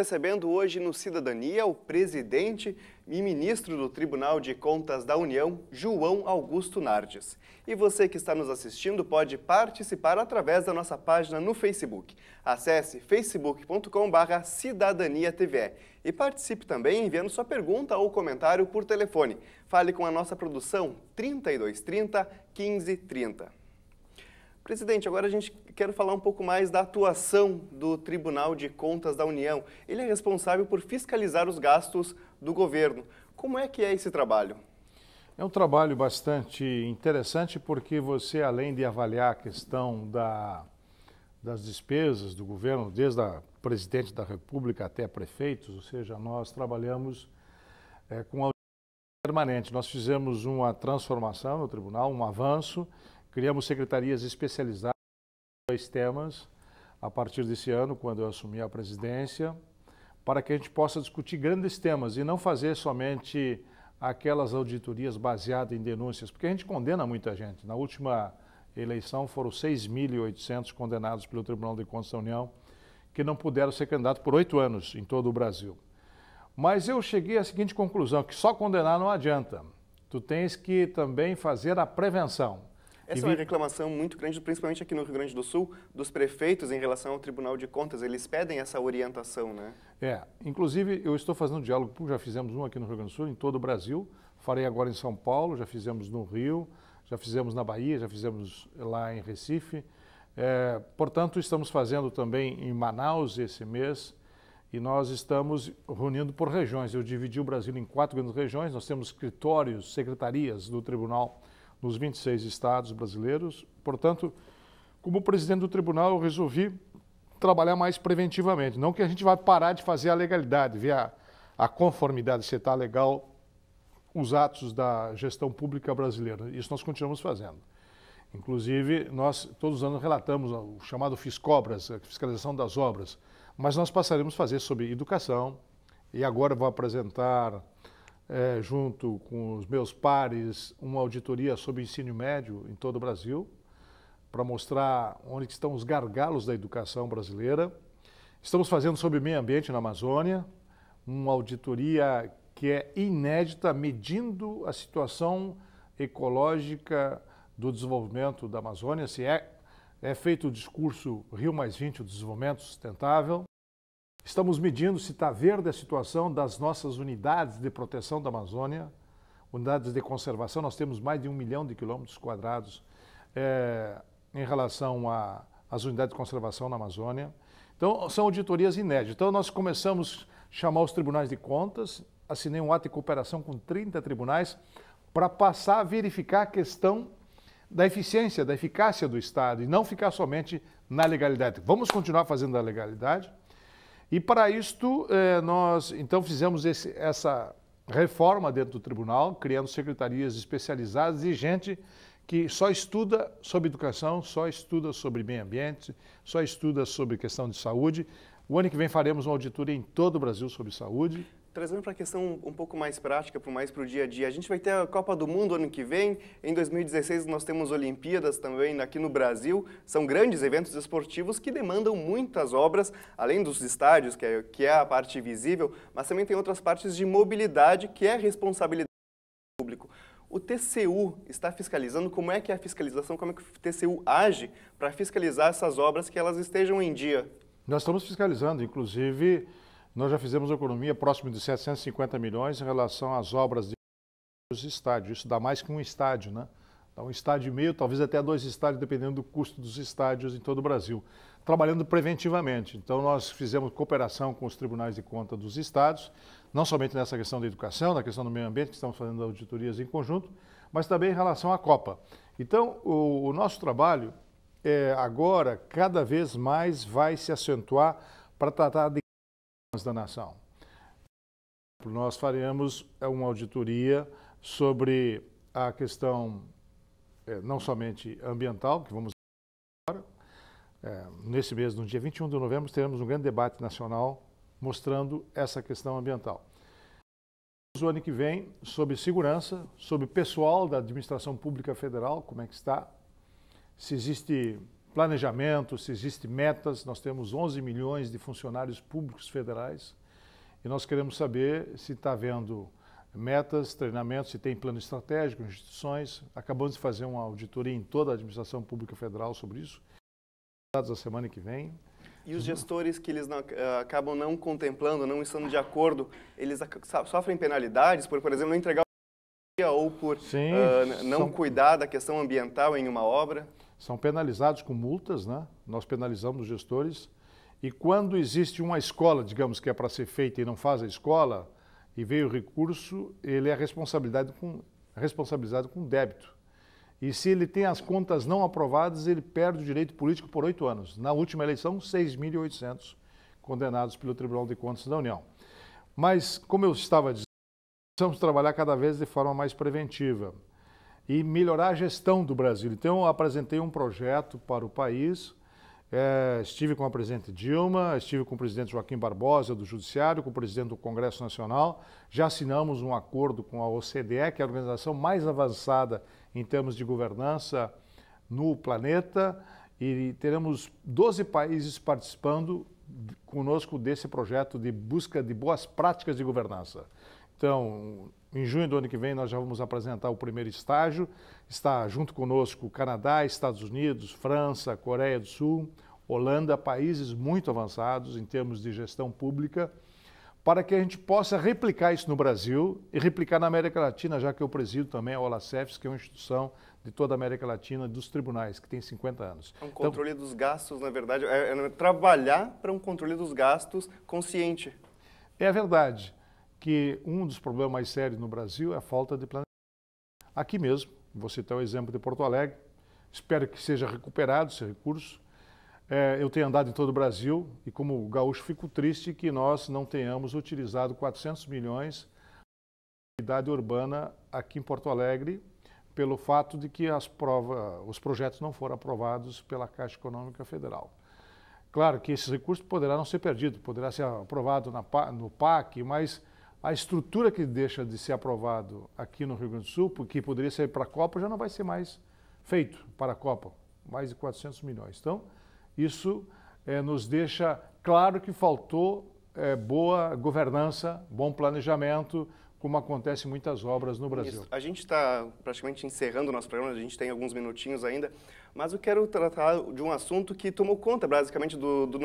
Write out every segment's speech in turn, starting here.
Recebendo hoje no Cidadania o presidente e ministro do Tribunal de Contas da União, João Augusto Nardes. E você que está nos assistindo pode participar através da nossa página no Facebook. Acesse facebook.com.br cidadaniatve e participe também enviando sua pergunta ou comentário por telefone. Fale com a nossa produção 3230 1530. Presidente, agora a gente quer falar um pouco mais da atuação do Tribunal de Contas da União. Ele é responsável por fiscalizar os gastos do governo. Como é que é esse trabalho? É um trabalho bastante interessante porque você, além de avaliar a questão da, das despesas do governo, desde a presidente da República até prefeitos, ou seja, nós trabalhamos é, com a permanente. Nós fizemos uma transformação no tribunal, um avanço, Criamos secretarias especializadas em dois temas a partir desse ano, quando eu assumi a presidência, para que a gente possa discutir grandes temas e não fazer somente aquelas auditorias baseadas em denúncias, porque a gente condena muita gente. Na última eleição foram 6.800 condenados pelo Tribunal de Contas da União que não puderam ser candidatos por oito anos em todo o Brasil. Mas eu cheguei à seguinte conclusão, que só condenar não adianta. Tu tens que também fazer a prevenção. Essa é uma reclamação muito grande, principalmente aqui no Rio Grande do Sul, dos prefeitos em relação ao Tribunal de Contas. Eles pedem essa orientação, né? É. Inclusive, eu estou fazendo diálogo, já fizemos um aqui no Rio Grande do Sul, em todo o Brasil. Farei agora em São Paulo, já fizemos no Rio, já fizemos na Bahia, já fizemos lá em Recife. É, portanto, estamos fazendo também em Manaus esse mês e nós estamos reunindo por regiões. Eu dividi o Brasil em quatro grandes regiões. Nós temos escritórios, secretarias do Tribunal nos 26 estados brasileiros. Portanto, como presidente do tribunal, eu resolvi trabalhar mais preventivamente. Não que a gente vai parar de fazer a legalidade, ver a, a conformidade, se está legal os atos da gestão pública brasileira. Isso nós continuamos fazendo. Inclusive, nós todos os anos relatamos o chamado Fiscobras, a fiscalização das obras, mas nós passaremos a fazer sobre educação e agora vou apresentar é, junto com os meus pares, uma auditoria sobre ensino médio em todo o Brasil, para mostrar onde estão os gargalos da educação brasileira. Estamos fazendo sobre meio ambiente na Amazônia, uma auditoria que é inédita, medindo a situação ecológica do desenvolvimento da Amazônia, se é, é feito o discurso Rio Mais 20, o desenvolvimento sustentável. Estamos medindo se está verde a situação das nossas unidades de proteção da Amazônia, unidades de conservação. Nós temos mais de um milhão de quilômetros quadrados é, em relação às unidades de conservação na Amazônia. Então, são auditorias inéditas. Então, nós começamos a chamar os tribunais de contas, assinei um ato de cooperação com 30 tribunais para passar a verificar a questão da eficiência, da eficácia do Estado e não ficar somente na legalidade. Vamos continuar fazendo a legalidade, e para isto, eh, nós então fizemos esse, essa reforma dentro do tribunal, criando secretarias especializadas e gente que só estuda sobre educação, só estuda sobre meio ambiente, só estuda sobre questão de saúde. O ano que vem faremos uma auditoria em todo o Brasil sobre saúde. Trazendo para a questão um pouco mais prática, mais para o dia a dia, a gente vai ter a Copa do Mundo ano que vem. Em 2016 nós temos Olimpíadas também aqui no Brasil. São grandes eventos esportivos que demandam muitas obras, além dos estádios, que é, que é a parte visível, mas também tem outras partes de mobilidade, que é responsabilidade do público. O TCU está fiscalizando como é que é a fiscalização, como é que o TCU age para fiscalizar essas obras que elas estejam em dia? Nós estamos fiscalizando, inclusive nós já fizemos economia próximo de 750 milhões em relação às obras de dos estádios. Isso dá mais que um estádio, né? Dá um estádio e meio, talvez até dois estádios, dependendo do custo dos estádios em todo o Brasil. Trabalhando preventivamente. Então, nós fizemos cooperação com os tribunais de conta dos estados, não somente nessa questão da educação, na questão do meio ambiente, que estamos fazendo auditorias em conjunto, mas também em relação à Copa. Então, o, o nosso trabalho é, agora cada vez mais vai se acentuar para tratar de da nação. Nós faremos é, uma auditoria sobre a questão é, não somente ambiental, que vamos agora, é, nesse mês, no dia 21 de novembro, teremos um grande debate nacional mostrando essa questão ambiental. O ano que vem, sobre segurança, sobre pessoal da administração pública federal, como é que está, se existe planejamento, se existem metas. Nós temos 11 milhões de funcionários públicos federais e nós queremos saber se está havendo metas, treinamentos, se tem plano estratégico, instituições. Acabamos de fazer uma auditoria em toda a administração pública federal sobre isso. Dados a semana que vem. E os gestores que eles não, eh, acabam não contemplando, não estando de acordo, eles sofrem penalidades por, por exemplo, não entregar ou por Sim, uh, não são... cuidar da questão ambiental em uma obra? são penalizados com multas, né? Nós penalizamos os gestores. E quando existe uma escola, digamos, que é para ser feita e não faz a escola, e veio o recurso, ele é responsabilidade com, responsabilizado com débito. E se ele tem as contas não aprovadas, ele perde o direito político por oito anos. Na última eleição, 6.800 condenados pelo Tribunal de Contas da União. Mas, como eu estava dizendo, precisamos trabalhar cada vez de forma mais preventiva e melhorar a gestão do Brasil. Então, apresentei um projeto para o país. É, estive com a presidente Dilma, estive com o presidente Joaquim Barbosa do Judiciário, com o presidente do Congresso Nacional. Já assinamos um acordo com a OCDE, que é a organização mais avançada em termos de governança no planeta, e teremos 12 países participando conosco desse projeto de busca de boas práticas de governança. Então, em junho do ano que vem, nós já vamos apresentar o primeiro estágio. Está junto conosco Canadá, Estados Unidos, França, Coreia do Sul, Holanda, países muito avançados em termos de gestão pública, para que a gente possa replicar isso no Brasil e replicar na América Latina, já que eu presido também a OLACEFS, que é uma instituição de toda a América Latina dos tribunais, que tem 50 anos. É um então, controle então, dos gastos, na verdade, é, é trabalhar para um controle dos gastos consciente. É verdade que um dos problemas mais sérios no Brasil é a falta de planejamento. Aqui mesmo, vou citar o exemplo de Porto Alegre, espero que seja recuperado esse recurso. É, eu tenho andado em todo o Brasil e, como gaúcho, fico triste que nós não tenhamos utilizado 400 milhões de unidade urbana aqui em Porto Alegre, pelo fato de que as prova, os projetos não foram aprovados pela Caixa Econômica Federal. Claro que esses recursos poderá não ser perdido, poderá ser aprovado na, no PAC, mas a estrutura que deixa de ser aprovado aqui no Rio Grande do Sul, que poderia ser para a Copa, já não vai ser mais feito para a Copa, mais de 400 milhões. Então, isso é, nos deixa claro que faltou é, boa governança, bom planejamento, como acontece em muitas obras no Brasil. Isso. A gente está praticamente encerrando o nosso programa, a gente tem alguns minutinhos ainda, mas eu quero tratar de um assunto que tomou conta basicamente do, do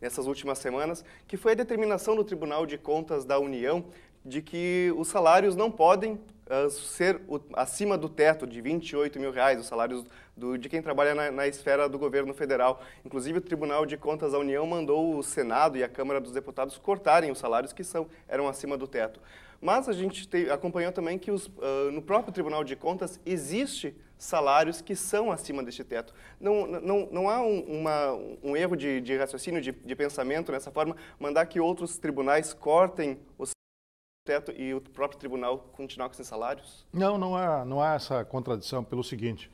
nessas últimas semanas, que foi a determinação do Tribunal de Contas da União de que os salários não podem uh, ser o, acima do teto de 28 mil reais, os salários do, de quem trabalha na, na, esfera do governo federal. Inclusive, o Tribunal de Contas da União mandou o Senado e a Câmara dos Deputados cortarem os salários que são, eram acima do teto. Mas a gente te, acompanhou também que os, uh, no próprio Tribunal de Contas existe salários que são acima deste teto. Não, não, não há um, uma, um erro de, de raciocínio, de, de, pensamento nessa forma, mandar que outros tribunais cortem o teto e o próprio tribunal continuar com esses salários? Não, não há, não há essa contradição pelo seguinte,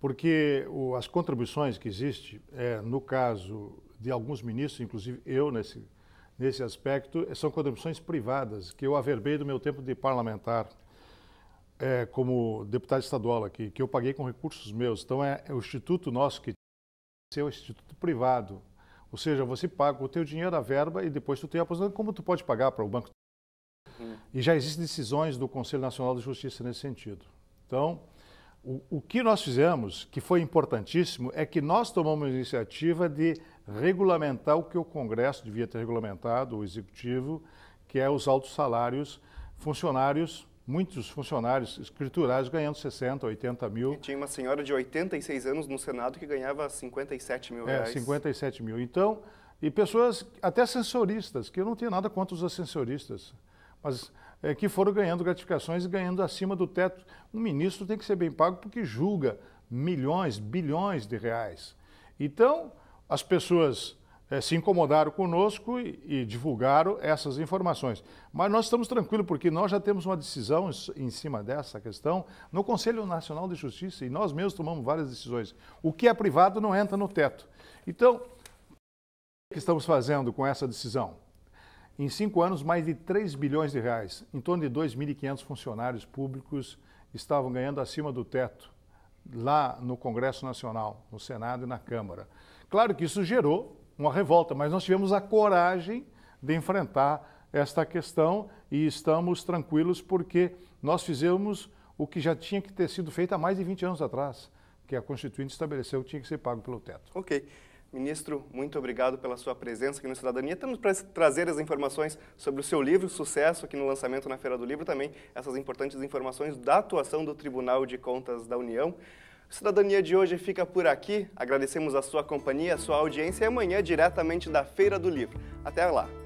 porque o, as contribuições que existem, é, no caso de alguns ministros, inclusive eu nesse, nesse aspecto, são contribuições privadas, que eu averbei do meu tempo de parlamentar é, como deputado estadual aqui, que eu paguei com recursos meus. Então, é, é o instituto nosso que é o instituto privado. Ou seja, você paga o teu dinheiro, a verba, e depois tu tem a aposentadoria. Como tu pode pagar para o banco? Uhum. E já existem decisões do Conselho Nacional de Justiça nesse sentido. Então, o, o que nós fizemos, que foi importantíssimo, é que nós tomamos a iniciativa de regulamentar o que o Congresso devia ter regulamentado, o Executivo, que é os altos salários funcionários muitos funcionários escriturários ganhando 60, 80 mil. E tinha uma senhora de 86 anos no Senado que ganhava 57 mil é, reais. É, 57 mil. Então, e pessoas, até ascensoristas, que eu não tenho nada contra os ascensoristas, mas é, que foram ganhando gratificações e ganhando acima do teto. Um ministro tem que ser bem pago porque julga milhões, bilhões de reais. Então, as pessoas é, se incomodaram conosco e, e, divulgaram essas informações. Mas nós estamos tranquilos, porque nós já temos uma decisão em cima dessa questão no Conselho Nacional de Justiça e nós mesmos tomamos várias decisões. O que é privado não entra no teto. Então, o que estamos fazendo com essa decisão? Em cinco anos, mais de 3 bilhões de reais, em torno de 2.500 funcionários públicos estavam ganhando acima do teto lá no Congresso Nacional, no Senado e na Câmara. Claro que isso gerou uma revolta, mas nós tivemos a coragem de enfrentar esta questão e estamos tranquilos porque nós fizemos o que já tinha que ter sido feito há mais de 20 anos atrás, que a Constituinte estabeleceu que tinha que ser pago pelo teto. Ok. Ministro, muito obrigado pela sua presença aqui no Cidadania. Estamos para trazer as informações sobre o seu livro, sucesso aqui no lançamento na Feira do Livro, também essas importantes informações da atuação do Tribunal de Contas da União. O Cidadania de hoje fica por aqui. Agradecemos a sua companhia, a sua audiência e amanhã diretamente da Feira do Livro. Até lá!